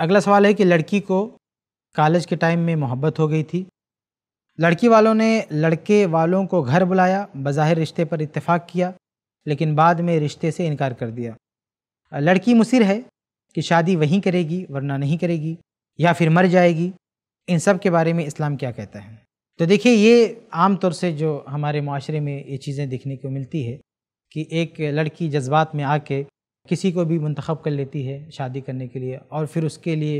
अगला सवाल है कि लड़की को कॉलेज के टाइम में मोहब्बत हो गई थी लड़की वालों ने लड़के वालों को घर बुलाया बज़ाहिर रिश्ते पर इत्तेफाक किया लेकिन बाद में रिश्ते से इनकार कर दिया लड़की मुसिर है कि शादी वहीं करेगी वरना नहीं करेगी या फिर मर जाएगी इन सब के बारे में इस्लाम क्या कहता है तो देखिए ये आम तौर से जो हमारे माशरे में ये चीज़ें देखने को मिलती है कि एक लड़की जज्बात में आके किसी को भी मंतखब कर लेती है शादी करने के लिए और फिर उसके लिए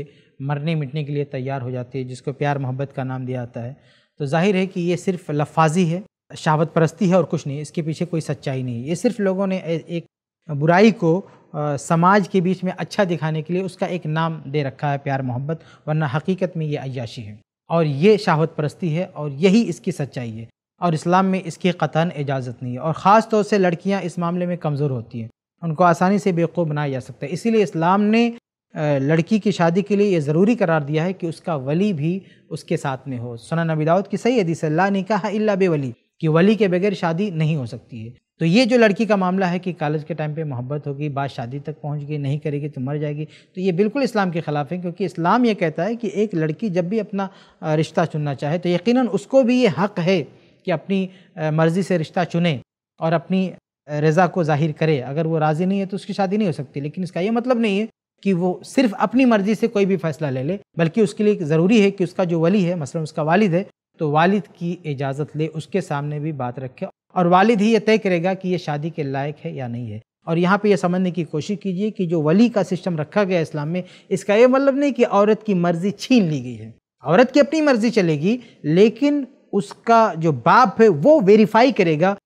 मरने मिटने के लिए तैयार हो जाती है जिसको प्यार मोहब्बत का नाम दिया जाता है तो जाहिर है कि ये सिर्फ लफाजी है शहावत परस्ती है और कुछ नहीं इसके पीछे कोई सच्चाई नहीं ये सिर्फ लोगों ने एक बुराई को आ, समाज के बीच में अच्छा दिखाने के लिए उसका एक नाम दे रखा है प्यार मोहब्बत वरना हकीकत में ये अयाशी है और ये शहावत परस्ती है और यही इसकी सच्चाई है और इस्लाम में इसकी कतान इजाज़त नहीं है और ख़ास तौर से लड़कियाँ इस मामले में कमज़ोर होती हैं उनको आसानी से बेवकूफ़ बनाया जा सकता है इसीलिए इस्लाम ने लड़की की शादी के लिए यह ज़रूरी करार दिया है कि उसका वली भी उसके साथ में हो सुना नबी दाऊद की सही हदीस अल्लाह ने कहा इल्ला बे वली कि वली के बगैर शादी नहीं हो सकती है तो ये जो लड़की का मामला है कि कॉलेज के टाइम पे मोहब्बत होगी बात शादी तक पहुंच गई नहीं करेगी तो मर जाएगी तो ये बिल्कुल इस्लाम के ख़िलाफ़ है क्योंकि इस्लाम ये कहता है कि एक लड़की जब भी अपना रिश्ता चुनना चाहे तो यकीनन उसको भी ये हक़ है कि अपनी मर्ज़ी से रिश्ता चुने और अपनी रज़ा को जाहिर करे अगर वो राज़ी नहीं है तो उसकी शादी नहीं हो सकती लेकिन इसका ये मतलब नहीं है कि वो सिर्फ अपनी मर्ज़ी से कोई भी फैसला ले ले बल्कि उसके लिए ज़रूरी है कि उसका जो वली है मसलन उसका वालिद है तो वालिद की इजाज़त ले उसके सामने भी बात रखे और वालिद ही ये तय करेगा कि ये शादी के लायक है या नहीं है और यहाँ पे ये समझने की कोशिश कीजिए कि जो वली का सिस्टम रखा गया इस्लाम में इसका ये मतलब नहीं कि औरत की मर्ज़ी छीन ली गई है औरत की अपनी मर्ज़ी चलेगी लेकिन उसका जो बाप है वो वेरीफाई करेगा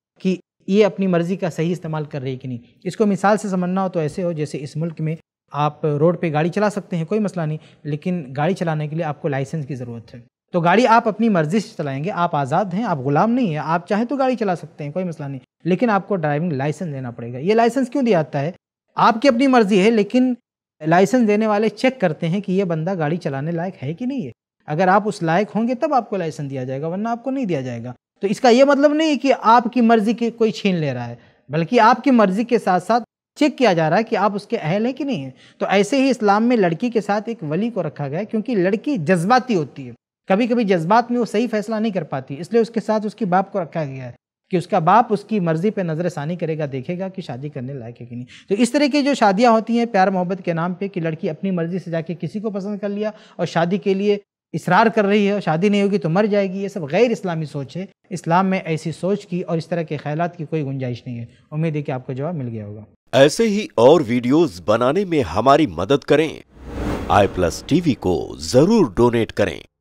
ये अपनी मर्ज़ी का सही इस्तेमाल कर रही है कि नहीं इसको मिसाल से समझना हो तो ऐसे हो जैसे इस मुल्क में आप रोड पे गाड़ी चला सकते हैं कोई मसला नहीं लेकिन गाड़ी चलाने के लिए आपको लाइसेंस की ज़रूरत है तो गाड़ी आप अपनी मर्ज़ी से चलाएंगे आप आज़ाद हैं आप गुलाम नहीं हैं आप चाहें तो गाड़ी चला सकते हैं कोई मसला नहीं लेकिन आपको ड्राइविंग लाइसेंस लेना पड़ेगा ये लाइसेंस क्यों दिया जाता है आपकी अपनी मर्ज़ी है लेकिन लाइसेंस देने वाले चेक करते हैं कि ये बंदा गाड़ी चलाने लायक है कि नहीं है अगर आप उस लायक होंगे तब आपको लाइसेंस दिया जाएगा वरना आपको नहीं दिया जाएगा तो इसका यह मतलब नहीं कि आपकी मर्जी की कोई छीन ले रहा है बल्कि आपकी मर्जी के साथ साथ चेक किया जा रहा है कि आप उसके अहल हैं कि नहीं है तो ऐसे ही इस्लाम में लड़की के साथ एक वली को रखा गया क्योंकि लड़की जज्बाती होती है कभी कभी जज्बात में वो सही फैसला नहीं कर पाती इसलिए उसके साथ उसके बाप को रखा गया है कि उसका बाप उसकी मर्ज़ी पे नज़रसानी करेगा देखेगा कि शादी करने लायक है कि नहीं तो इस तरह की जो शादियाँ होती हैं प्यार मोहब्बत के नाम पे कि लड़की अपनी मर्ज़ी से जाके किसी को पसंद कर लिया और शादी के लिए इसरार कर रही है शादी नहीं होगी तो मर जाएगी ये सब गैर इस्लामी सोच है इस्लाम में ऐसी सोच की और इस तरह के ख्याल की कोई गुंजाइश नहीं है उम्मीद है कि आपको जवाब मिल गया होगा ऐसे ही और वीडियोस बनाने में हमारी मदद करें आई प्लस टीवी को जरूर डोनेट करें